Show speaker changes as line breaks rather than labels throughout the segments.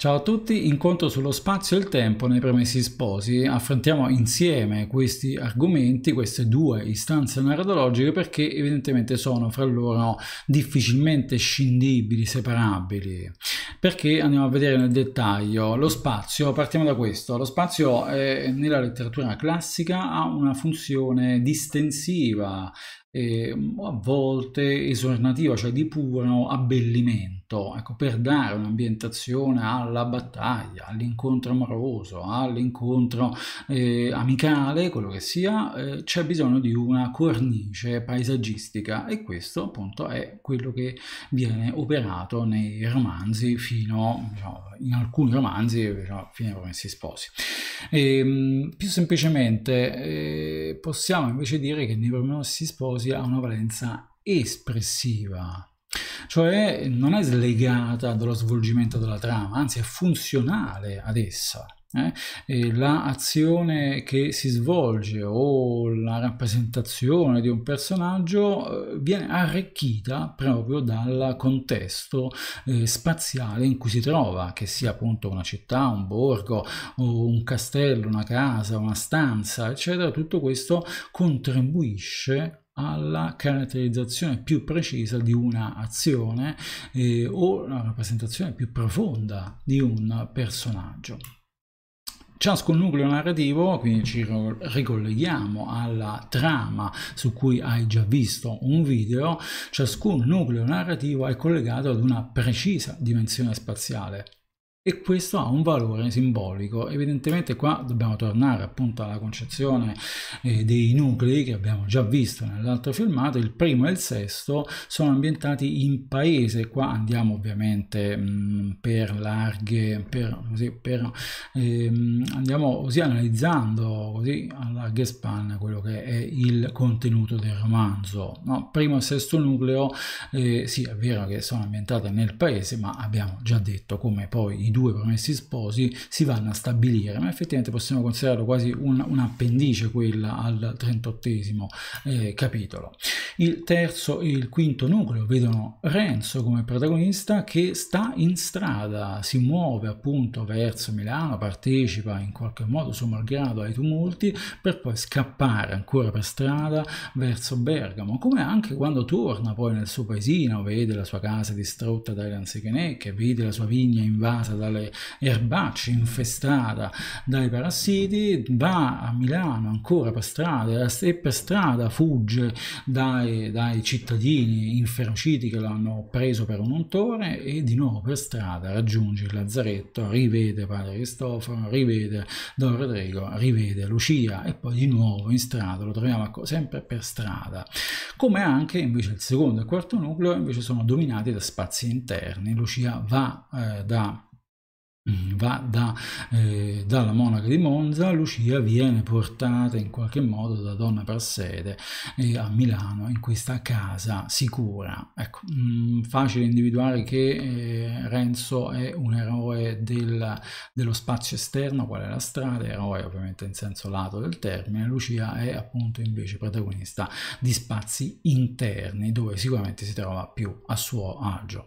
Ciao a tutti, incontro sullo spazio e il tempo nei premessi sposi. Affrontiamo insieme questi argomenti, queste due istanze narratologiche, perché evidentemente sono fra loro difficilmente scindibili, separabili. Perché andiamo a vedere nel dettaglio lo spazio, partiamo da questo. Lo spazio è, nella letteratura classica ha una funzione distensiva, eh, a volte esornativa, cioè di puro abbellimento, ecco, per dare un'ambientazione alla battaglia, all'incontro amoroso, all'incontro eh, amicale, quello che sia, eh, c'è bisogno di una cornice paesaggistica e questo appunto è quello che viene operato nei romanzi fino, diciamo, in alcuni romanzi, diciamo, fino a come sposi. E, ehm, più semplicemente eh, possiamo invece dire che nei romanzi sposi Pelosi ha una valenza espressiva, cioè non è slegata dallo svolgimento della trama, anzi è funzionale ad essa eh, l'azione che si svolge o la rappresentazione di un personaggio eh, viene arricchita proprio dal contesto eh, spaziale in cui si trova, che sia appunto una città, un borgo, un castello, una casa, una stanza, eccetera. Tutto questo contribuisce alla caratterizzazione più precisa di una azione eh, o alla rappresentazione più profonda di un personaggio. Ciascun nucleo narrativo, quindi ci ricolleghiamo alla trama su cui hai già visto un video, ciascun nucleo narrativo è collegato ad una precisa dimensione spaziale, e questo ha un valore simbolico. Evidentemente qua dobbiamo tornare appunto alla concezione eh, dei nuclei che abbiamo già visto nell'altro filmato, il primo e il sesto sono ambientati in paese, qua andiamo ovviamente mh, mm, per larghe, per, così, per, eh, andiamo così analizzando così a larghe spanne quello che è il contenuto del romanzo. No? Primo e sesto nucleo, eh, sì è vero che sono ambientate nel paese, ma abbiamo già detto come poi i due promessi sposi si vanno a stabilire, ma effettivamente possiamo considerarlo quasi un, un appendice quella al 38 eh, capitolo. Il terzo e il quinto nucleo vedono Renzo come protagonista che sta in strada, si muove appunto verso Milano, partecipa in qualche modo suo malgrado ai tumulti per poi scappare ancora per strada verso Bergamo, come anche quando torna poi nel suo paesino, vede la sua casa distrutta dai che vede la sua vigna invasa dalle erbacce, infestata dai parassiti, va a Milano ancora per strada e per strada fugge dai, dai cittadini inferociti che l'hanno preso per un untore e di nuovo per strada raggiunge il lazzaretto, rivede padre Cristoforo, rivede Don Rodrigo, rivede Lucia e poi di nuovo in strada, lo troviamo sempre per strada. Come anche invece il secondo e il quarto nucleo invece sono dominati da spazi interni. Lucia va eh, da Mm, va da, eh, dalla monaca di Monza, Lucia viene portata in qualche modo da Donna Prassede eh, a Milano in questa casa sicura. Ecco, mh, mm, facile individuare che eh, Renzo è un eroe del, dello spazio esterno, qual è la strada, eroe ovviamente in senso lato del termine, Lucia è appunto invece protagonista di spazi interni dove sicuramente si trova più a suo agio.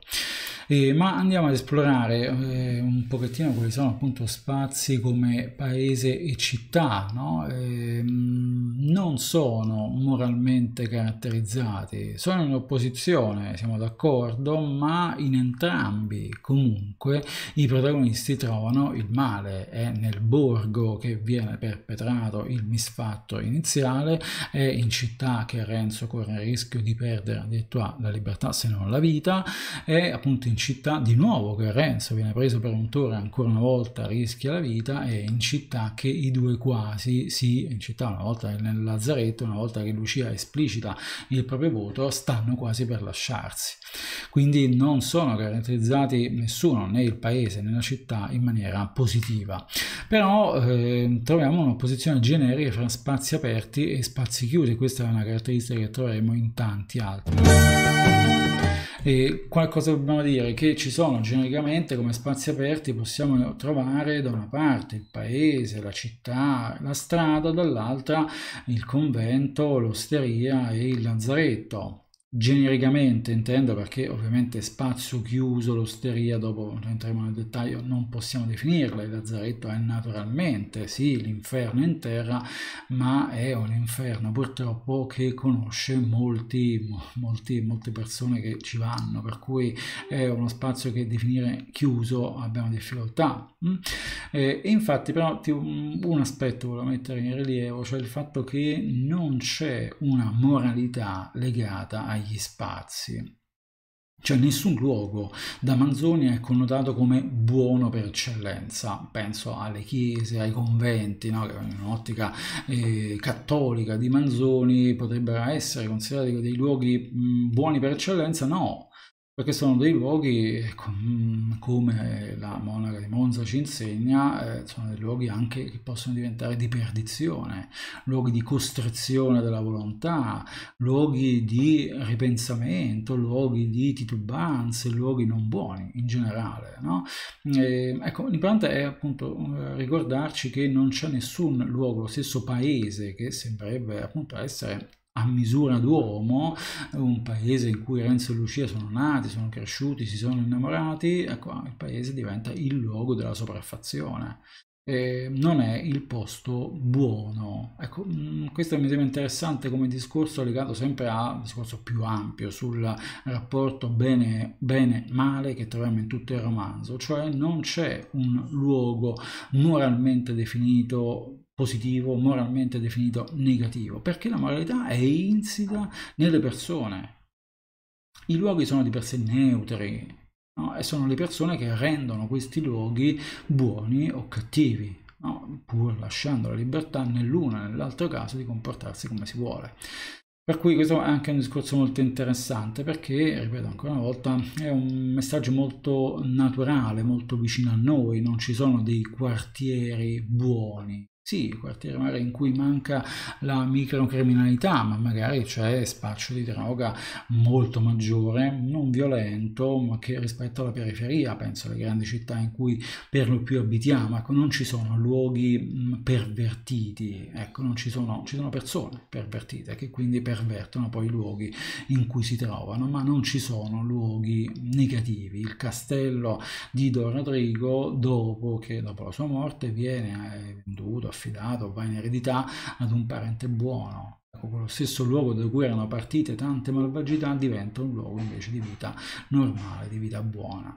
Eh, ma andiamo ad esplorare eh, un po' pochettino quali sono appunto spazi come paese e città, no? e, ehm, non sono moralmente caratterizzati, sono in opposizione, siamo d'accordo, ma in entrambi comunque i protagonisti trovano il male, è nel borgo che viene perpetrato il misfatto iniziale, è in città che Renzo corre il rischio di perdere addirittura la libertà se non la vita, è appunto in città di nuovo che Renzo viene preso per un tour dove ancora una volta rischia la vita è in città che i due quasi, sì, in città una volta nel lazzaretto, una volta che Lucia esplicita il proprio voto, stanno quasi per lasciarsi. Quindi non sono caratterizzati nessuno, né il paese né la città, in maniera positiva. Però eh, troviamo un'opposizione generica fra spazi aperti e spazi chiusi, questa è una caratteristica che troveremo in tanti altri. E qualcosa dobbiamo dire che ci sono genericamente come spazi aperti possiamo trovare da una parte il paese, la città, la strada, dall'altra il convento, l'osteria e il lazzaretto genericamente intendo perché ovviamente spazio chiuso, l'osteria, dopo entriamo nel dettaglio, non possiamo definirla, il lazzaretto è naturalmente sì l'inferno in terra, ma è un inferno purtroppo che conosce molti, molti, molte persone che ci vanno, per cui è uno spazio che definire chiuso abbiamo difficoltà. Mm? E infatti però mm, un aspetto volevo mettere in rilievo, cioè il fatto che non c'è una moralità legata ai agli spazi. Cioè nessun luogo da Manzoni è connotato come buono per eccellenza, penso alle chiese, ai conventi, no? che in un'ottica eh, cattolica di Manzoni potrebbero essere considerati dei luoghi mh, buoni per eccellenza, no, perché sono dei luoghi, ecco, mm, come la monaca di Monza ci insegna, eh, sono dei luoghi anche che possono diventare di perdizione, luoghi di costrizione della volontà, luoghi di ripensamento, luoghi di titubanze, luoghi non buoni in generale. No? E, ecco, l'importante è appunto eh, ricordarci che non c'è nessun luogo, lo stesso paese che sembrerebbe appunto essere a misura d'uomo, un paese in cui Renzo e Lucia sono nati, sono cresciuti, si sono innamorati, ecco, il paese diventa il luogo della sopraffazione. Eh, non è il posto buono. Ecco, mm, questo mi sembra interessante come discorso legato sempre a un discorso più ampio sul rapporto bene-male bene, che troviamo in tutto il romanzo, cioè non c'è un luogo moralmente definito positivo, moralmente definito negativo, perché la moralità è insita nelle persone. I luoghi sono di per sé neutri no? e sono le persone che rendono questi luoghi buoni o cattivi. No? pur lasciando la libertà nell'uno e nell'altro caso di comportarsi come si vuole. Per cui questo è anche un discorso molto interessante perché, ripeto ancora una volta, è un messaggio molto naturale, molto vicino a noi, non ci sono dei quartieri buoni, sì, quartiere mare in cui manca la microcriminalità, ma magari c'è spaccio di droga molto maggiore, non violento, ma che rispetto alla periferia, penso alle grandi città in cui per lo più abitiamo, ecco, non ci sono luoghi mm, pervertiti, ecco, non ci sono, ci sono persone pervertite che quindi pervertono poi i luoghi in cui si trovano, ma non ci sono luoghi negativi. Il castello di Don Rodrigo, dopo che dopo la sua morte viene eh, venduto affidato, va in eredità ad un parente buono. Ecco, quello stesso luogo da cui erano partite tante malvagità diventa un luogo invece di vita normale, di vita buona.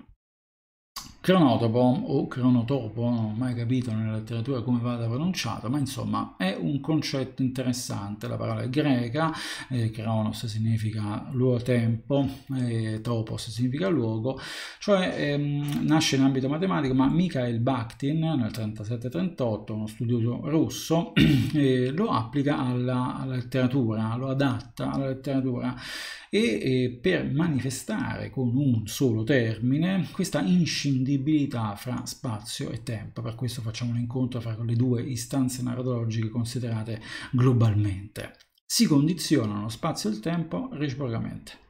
Cronotopo o cronotopo, non ho mai capito nella letteratura come vada pronunciato, ma insomma è un concetto interessante, la parola è greca, eh, cronos significa luogo tempo, eh, topos significa luogo, cioè ehm, nasce in ambito matematico, ma Mikhail Bakhtin nel 37-38, uno studioso russo, eh, lo applica alla, alla letteratura, lo adatta alla letteratura e per manifestare con un solo termine questa inscindibilità fra spazio e tempo. Per questo facciamo un incontro fra le due istanze narratologiche considerate globalmente. Si condizionano spazio e il tempo reciprocamente.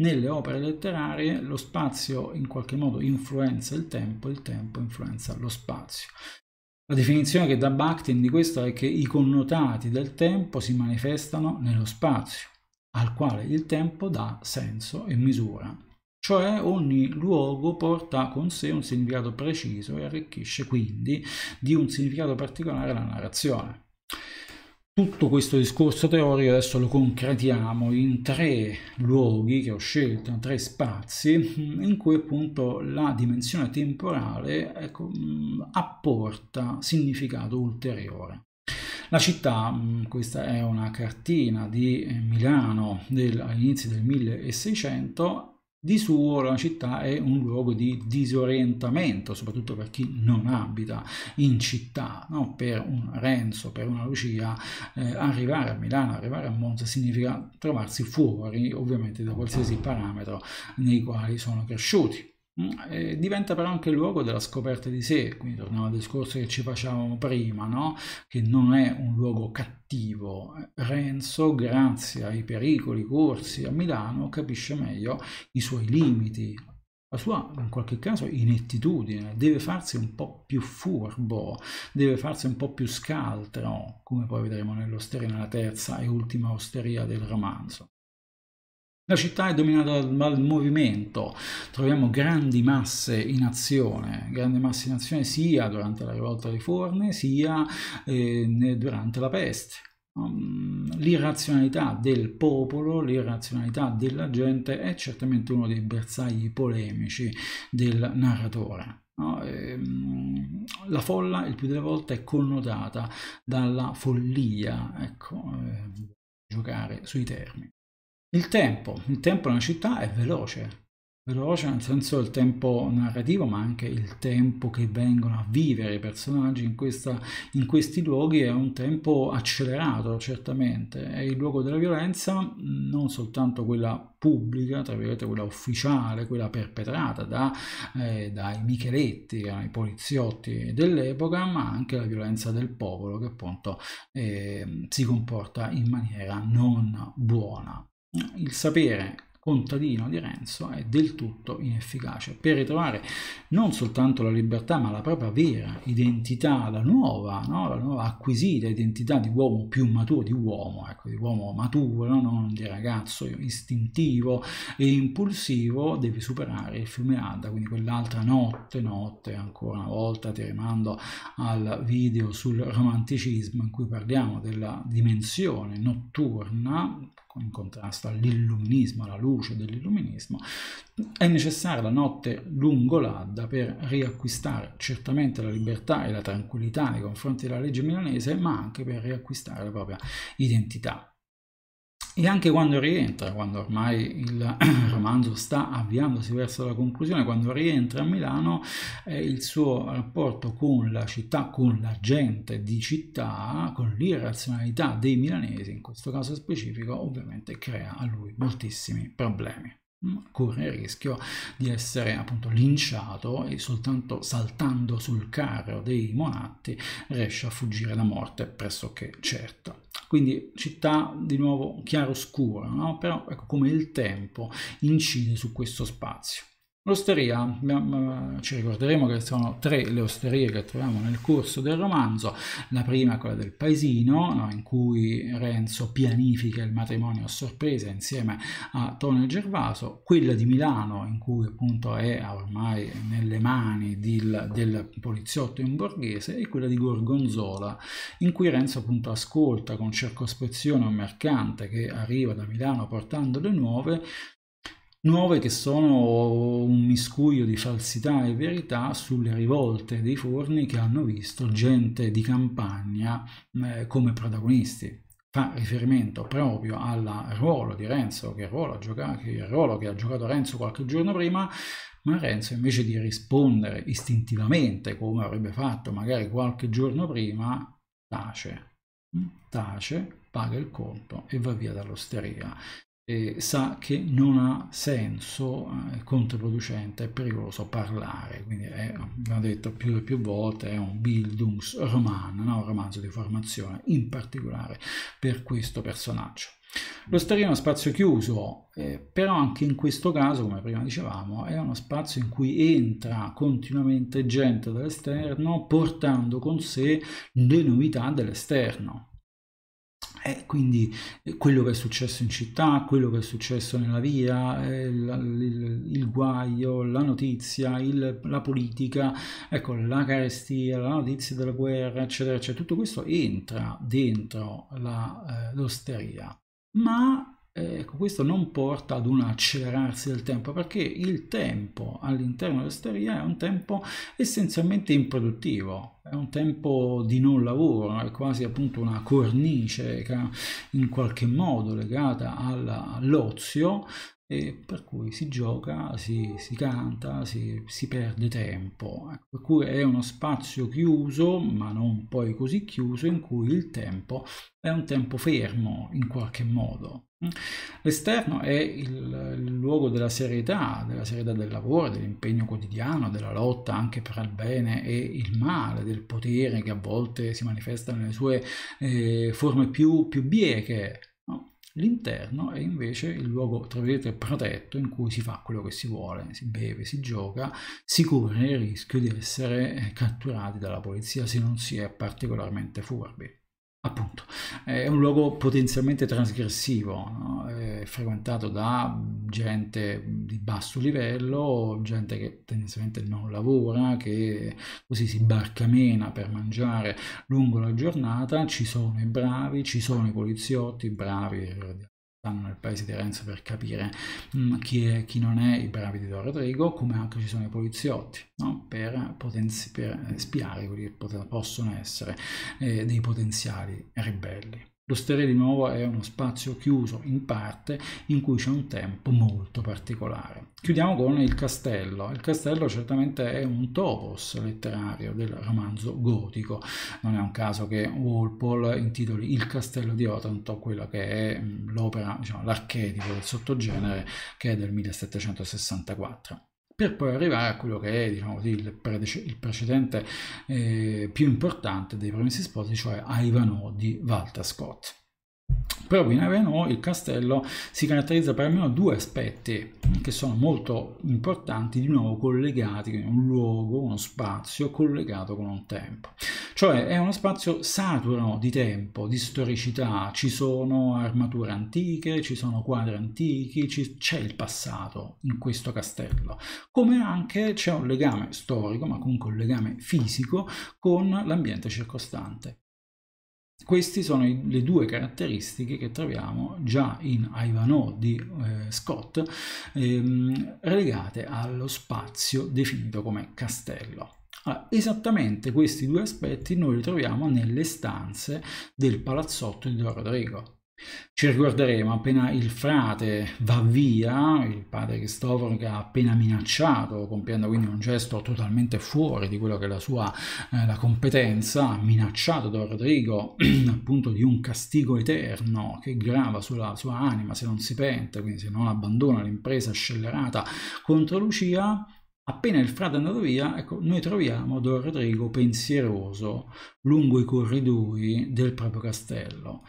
Nelle opere letterarie lo spazio in qualche modo influenza il tempo, il tempo influenza lo spazio. La definizione che dà Bakhtin di questo è che i connotati del tempo si manifestano nello spazio al quale il tempo dà senso e misura, cioè ogni luogo porta con sé un significato preciso e arricchisce quindi di un significato particolare la narrazione. Tutto questo discorso teorico adesso lo concretiamo in tre luoghi che ho scelto, tre spazi in cui appunto la dimensione temporale ecco, apporta significato ulteriore. La città, mm, questa è una cartina di eh, Milano del, agli del 1600, di suo la città è un luogo di disorientamento, soprattutto per chi non abita in città. No? Per un Renzo, per una Lucia, eh, arrivare a Milano, arrivare a Monza significa trovarsi fuori ovviamente da qualsiasi parametro nei quali sono cresciuti eh, diventa però anche il luogo della scoperta di sé, quindi torniamo al discorso che ci facevamo prima, no? che non è un luogo cattivo. Renzo, grazie ai pericoli corsi a Milano, capisce meglio i suoi limiti, la sua, in qualche caso, inettitudine, deve farsi un po' più furbo, deve farsi un po' più scaltro, come poi vedremo nell'osteria, nella terza e ultima osteria del romanzo. La città è dominata dal movimento, troviamo grandi masse in azione, grandi masse in azione sia durante la rivolta di Forne sia eh, durante la peste. Um, l'irrazionalità del popolo, l'irrazionalità della gente è certamente uno dei bersagli polemici del narratore. No? E, ehm, la folla il più delle volte è connotata dalla follia, ecco, eh, giocare sui termini. Il tempo, il tempo in una città è veloce, veloce nel senso del tempo narrativo ma anche il tempo che vengono a vivere i personaggi in, questa, in questi luoghi è un tempo accelerato certamente, è il luogo della violenza non soltanto quella pubblica, tra virgolette quella ufficiale, quella perpetrata da, eh, dai Micheletti, ai poliziotti dell'epoca, ma anche la violenza del popolo che appunto eh, si comporta in maniera non buona il sapere contadino di Renzo è del tutto inefficace per ritrovare non soltanto la libertà ma la propria vera identità, la nuova, no? la nuova acquisita identità di uomo più maturo, di uomo, ecco, di uomo maturo, non di ragazzo istintivo e impulsivo, devi superare il fiume Adda, quindi quell'altra notte, notte ancora una volta ti rimando al video sul romanticismo in cui parliamo della dimensione notturna in contrasto all'illuminismo, alla luce dell'illuminismo, è necessaria la notte lungo l'Adda per riacquistare certamente la libertà e la tranquillità nei confronti della legge milanese, ma anche per riacquistare la propria identità. E anche quando rientra, quando ormai il romanzo sta avviandosi verso la conclusione, quando rientra a Milano, eh, il suo rapporto con la città, con la gente di città, con l'irrazionalità dei milanesi, in questo caso specifico, ovviamente crea a lui moltissimi problemi corre il rischio di essere appunto linciato e soltanto saltando sul carro dei monatti riesce a fuggire da morte pressoché certa. Quindi città di nuovo chiaroscura, no? però ecco come il tempo incide su questo spazio. L'osteria, ci ricorderemo che sono tre le osterie che troviamo nel corso del romanzo, la prima quella del paesino, no, in cui Renzo pianifica il matrimonio a sorpresa insieme a Tone Gervaso, quella di Milano, in cui appunto è ormai nelle mani del, del poliziotto in borghese, e quella di Gorgonzola, in cui Renzo appunto ascolta con circospezione un mercante che arriva da Milano portando le nuove, nuove che sono un miscuglio di falsità e verità sulle rivolte dei forni che hanno visto gente di campagna eh, come protagonisti. Fa riferimento proprio al ruolo di Renzo, che ruolo, giocato, che ruolo che ha giocato Renzo qualche giorno prima, ma Renzo invece di rispondere istintivamente come avrebbe fatto magari qualche giorno prima, tace, mm, tace, paga il conto e va via dall'osteria eh, sa che non ha senso, eh, è controproducente, è pericoloso parlare, quindi è, abbiamo detto più e più volte, è un Bildungsroman, no? un romanzo di formazione, in particolare per questo personaggio. Lo starino è spazio chiuso, eh, però anche in questo caso, come prima dicevamo, è uno spazio in cui entra continuamente gente dall'esterno portando con sé le novità dell'esterno e eh, quindi eh, quello che è successo in città, quello che è successo nella via, eh, il, il, il guaio, la notizia, il, la politica, ecco, la carestia, la notizia della guerra, eccetera, eccetera, tutto questo entra dentro l'osteria. Eh, Ma Ecco, questo non porta ad un accelerarsi del tempo perché il tempo all'interno dell'osteria è un tempo essenzialmente improduttivo, è un tempo di non lavoro, è quasi appunto una cornice in qualche modo legata all'ozio e per cui si gioca, si, si canta, si, si, perde tempo. Ecco, per cui è uno spazio chiuso, ma non poi così chiuso, in cui il tempo è un tempo fermo in qualche modo. L'esterno è il, il, luogo della serietà, della serietà del lavoro, dell'impegno quotidiano, della lotta anche per il bene e il male, del potere che a volte si manifesta nelle sue eh, forme più, più bieche, L'interno è invece il luogo, tra virgolette, protetto in cui si fa quello che si vuole, si beve, si gioca, si corre il rischio di essere catturati dalla polizia se non si è particolarmente furbi appunto, è un luogo potenzialmente trasgressivo, no? frequentato da gente di basso livello, gente che tendenzialmente non lavora, che così si barcamena per mangiare lungo la giornata, ci sono i bravi, ci sono i poliziotti, bravi eh, stanno nel paese di Renzo per capire mh, mm, chi è chi non è i bravi di Don Rodrigo, come anche ci sono i poliziotti, no? per, per, eh, spiare quelli che possono essere eh, dei potenziali ribelli. Lo stereo di nuovo è uno spazio chiuso in parte in cui c'è un tempo molto particolare. Chiudiamo con il castello. Il castello certamente è un topos letterario del romanzo gotico. Non è un caso che Walpole intitoli Il castello di Otranto quella che è mm, l'opera, diciamo, l'archetipo del sottogenere che è del 1764 per poi arrivare a quello che è diciamo così, il, predece- il, precedente eh, più importante dei promessi sposi, cioè a Ivanhoe di Walter Scott. Proprio in Renault il castello si caratterizza per almeno due aspetti che sono molto importanti, di nuovo collegati, quindi un luogo, uno spazio collegato con un tempo. Cioè è uno spazio saturo di tempo, di storicità, ci sono armature antiche, ci sono quadri antichi, c'è il passato in questo castello, come anche c'è un legame storico, ma comunque un legame fisico con l'ambiente circostante. Queste sono le due caratteristiche che troviamo già in Ivanhoe di eh, Scott, ehm, relegate allo spazio definito come castello. Allora, ah, esattamente questi due aspetti noi li troviamo nelle stanze del palazzotto di Don Rodrigo. Ci ricorderemo appena il frate va via, il padre Cristoforo che ha appena minacciato, compiendo quindi un gesto totalmente fuori di quello che è la sua eh, la competenza, minacciato da Rodrigo appunto di un castigo eterno che grava sulla sua anima se non si pente, quindi se non abbandona l'impresa scellerata contro Lucia, Appena il frate è andato via, ecco, noi troviamo Don Rodrigo pensieroso lungo i corridoi del proprio castello.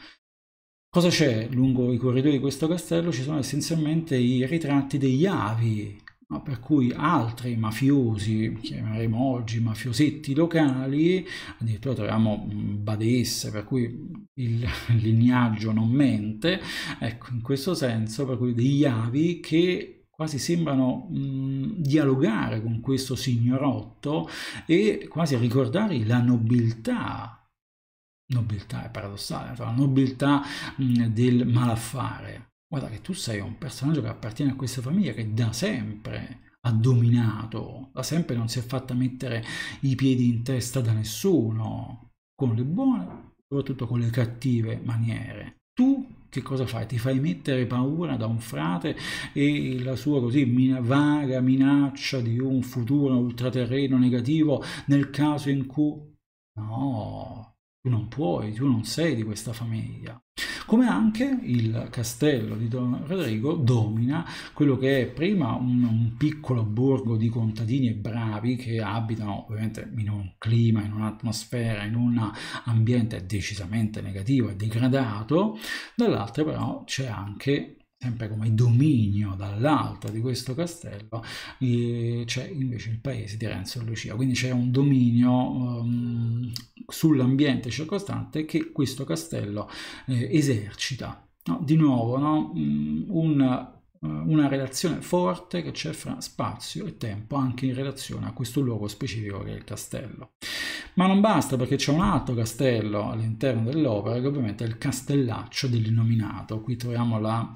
Cosa c'è lungo i corridoi di questo castello? Ci sono essenzialmente i ritratti degli avi, no? per cui altri mafiosi, chiameremo oggi mafiosetti locali, addirittura troviamo mm, badesse, per cui il lignaggio non mente, ecco, in questo senso, per cui degli avi che quasi sembrano mh, mm, dialogare con questo signorotto e quasi ricordare la nobiltà nobiltà, è paradossale, la nobiltà mm, del malaffare. Guarda che tu sei un personaggio che appartiene a questa famiglia che da sempre ha dominato, da sempre non si è fatta mettere i piedi in testa da nessuno, con le buone, soprattutto con le cattive maniere. Tu che cosa fai? Ti fai mettere paura da un frate e la sua così mina vaga minaccia di un futuro ultraterreno negativo nel caso in cui... No, tu non puoi, tu non sei di questa famiglia. Come anche il castello di Don Rodrigo domina quello che è prima un, un piccolo borgo di contadini e bravi che abitano ovviamente in un clima, in un'atmosfera, in un ambiente decisamente negativo e degradato, dall'altra però c'è anche sempre come dominio dall'alto di questo castello, eh, c'è invece il paese di Renzo e Lucia. Quindi c'è un dominio um, sull'ambiente circostante che questo castello eh, esercita. No, di nuovo, no? Mm, un eh, una relazione forte che c'è fra spazio e tempo anche in relazione a questo luogo specifico che è il castello. Ma non basta perché c'è un altro castello all'interno dell'opera che ovviamente è il castellaccio dell'innominato. Qui troviamo la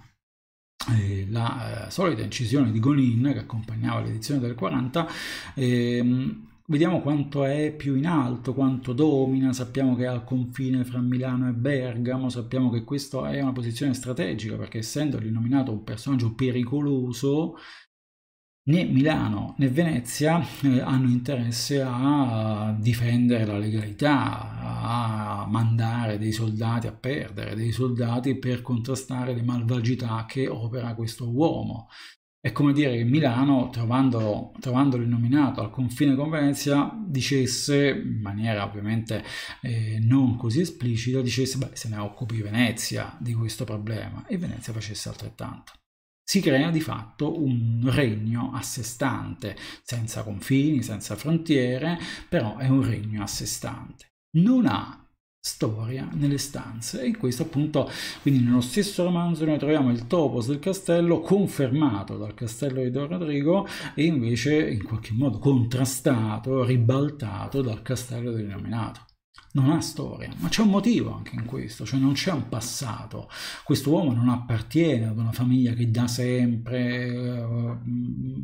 eh, la eh, solita incisione di Gonin che accompagnava l'edizione del 40 ehm, Vediamo quanto è più in alto, quanto domina, sappiamo che è al confine fra Milano e Bergamo, sappiamo che questa è una posizione strategica perché essendo rinominato un personaggio pericoloso, né Milano né Venezia eh, hanno interesse a difendere la legalità, a mandare dei soldati, a perdere dei soldati per contrastare le malvagità che opera questo uomo. È come dire che Milano, trovandolo, trovandolo nominato al confine con Venezia, dicesse, in maniera ovviamente eh, non così esplicita, dicesse, beh, se ne occupi Venezia di questo problema, e Venezia facesse altrettanto. Si crea di fatto un regno a sé stante, senza confini, senza frontiere, però è un regno a sé stante. Non ha storia nelle stanze e in questo appunto quindi nello stesso romanzo noi troviamo il topos del castello confermato dal castello di Don Rodrigo e invece in qualche modo contrastato, ribaltato dal castello denominato non ha storia, ma c'è un motivo anche in questo, cioè non c'è un passato. Questo uomo non appartiene ad una famiglia che da sempre eh,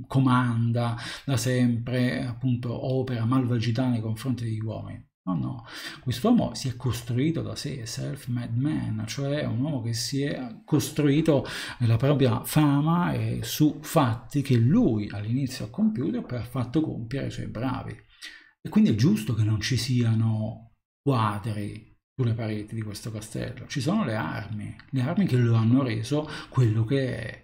comanda, da sempre appunto opera malvagità nei confronti degli uomini. No, no, quest'uomo si è costruito da sé, self-made man, cioè un uomo che si è costruito la propria fama eh, su fatti che lui all'inizio ha compiuto e poi ha fatto compiere ai suoi bravi. E quindi è giusto che non ci siano quadri sulle pareti di questo castello, ci sono le armi, le armi che lo hanno reso quello che è.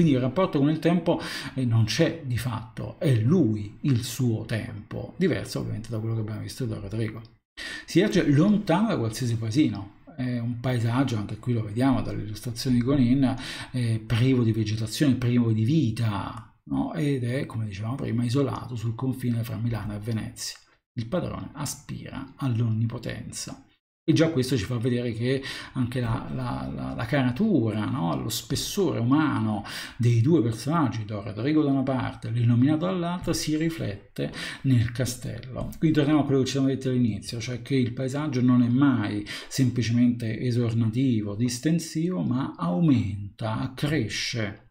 Quindi il rapporto con il tempo eh, non c'è di fatto, è lui il suo tempo, diverso ovviamente da quello che abbiamo visto da Rodrigo. Si erge lontano da qualsiasi paesino, è un paesaggio, anche qui lo vediamo dalle illustrazioni di Gonin, privo di vegetazione, privo di vita, no? ed è, come dicevamo prima, isolato sul confine fra Milano e Venezia. Il padrone aspira all'onnipotenza. E già questo ci fa vedere che anche la, la, la, la caratura, no? lo spessore umano dei due personaggi, Don Rodrigo da una parte e l'illuminato dall'altra, si riflette nel castello. Quindi torniamo a quello che ci siamo detti all'inizio, cioè che il paesaggio non è mai semplicemente esornativo, distensivo, ma aumenta, accresce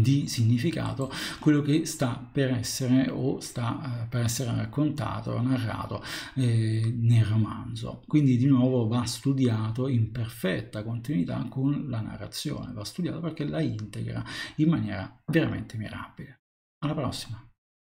di significato quello che sta per essere o sta eh, per essere raccontato, narrato eh, nel romanzo. Quindi di nuovo va studiato in perfetta continuità con la narrazione, va studiato perché la integra in maniera veramente mirabile. Alla prossima!